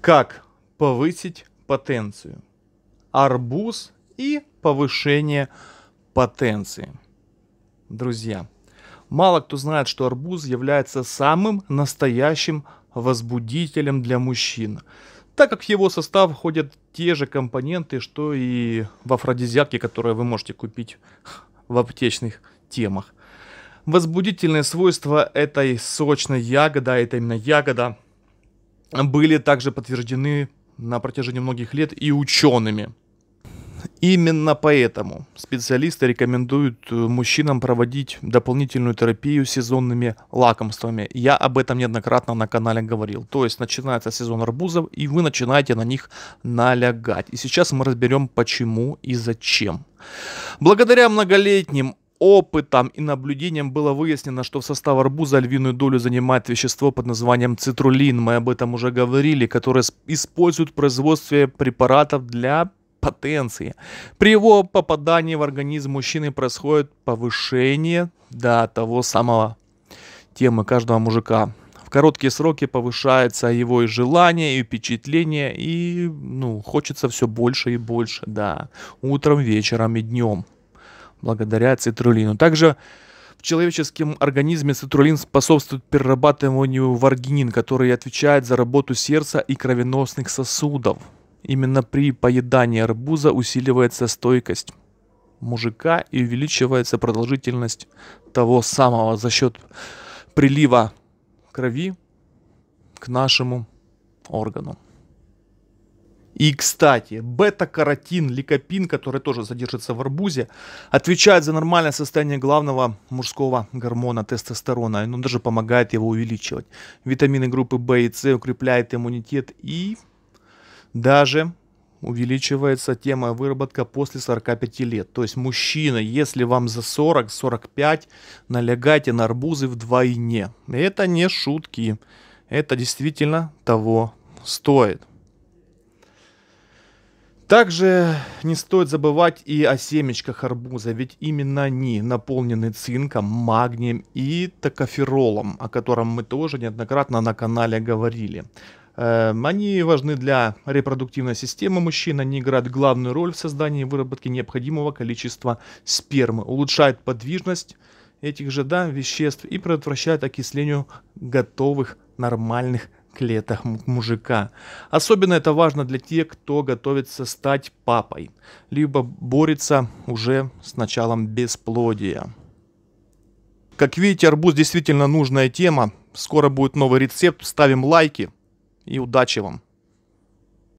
Как повысить потенцию? Арбуз и повышение потенции. Друзья, мало кто знает, что арбуз является самым настоящим возбудителем для мужчин, так как в его состав входят те же компоненты, что и в афродизиаке, которые вы можете купить в аптечных темах. Возбудительные свойства этой сочной ягоды, а это именно ягода – были также подтверждены на протяжении многих лет и учеными. Именно поэтому специалисты рекомендуют э, мужчинам проводить дополнительную терапию сезонными лакомствами. Я об этом неоднократно на канале говорил. То есть начинается сезон арбузов, и вы начинаете на них налягать. И сейчас мы разберем почему и зачем. Благодаря многолетним опытом и наблюдением было выяснено, что в состав арбуза львиную долю занимает вещество под названием цитрулин. Мы об этом уже говорили, которое используют в производстве препаратов для потенции. При его попадании в организм мужчины происходит повышение до того самого темы каждого мужика. В короткие сроки повышается его и желание, и впечатление, и ну, хочется все больше и больше, да, утром, вечером и днем благодаря цитрулину. Также в человеческом организме цитрулин способствует перерабатыванию аргинин, который отвечает за работу сердца и кровеносных сосудов. Именно при поедании арбуза усиливается стойкость мужика и увеличивается продолжительность того самого за счет прилива крови к нашему органу. И, кстати, бета-каротин, ликопин, который тоже содержится в арбузе, отвечает за нормальное состояние главного мужского гормона тестостерона. Он даже помогает его увеличивать. Витамины группы В и С укрепляют иммунитет и даже увеличивается тема выработка после 45 лет. То есть, мужчина, если вам за 40-45, налегайте на арбузы вдвойне. Это не шутки. Это действительно того стоит. Также не стоит забывать и о семечках арбуза, ведь именно они наполнены цинком, магнием и токоферолом, о котором мы тоже неоднократно на канале говорили. Эм, они важны для репродуктивной системы мужчин, они играют главную роль в создании и выработке необходимого количества спермы, улучшают подвижность этих же да, веществ и предотвращают окислению готовых нормальных клетах мужика. Особенно это важно для тех, кто готовится стать папой, либо борется уже с началом бесплодия. Как видите, арбуз действительно нужная тема. Скоро будет новый рецепт. Ставим лайки и удачи вам!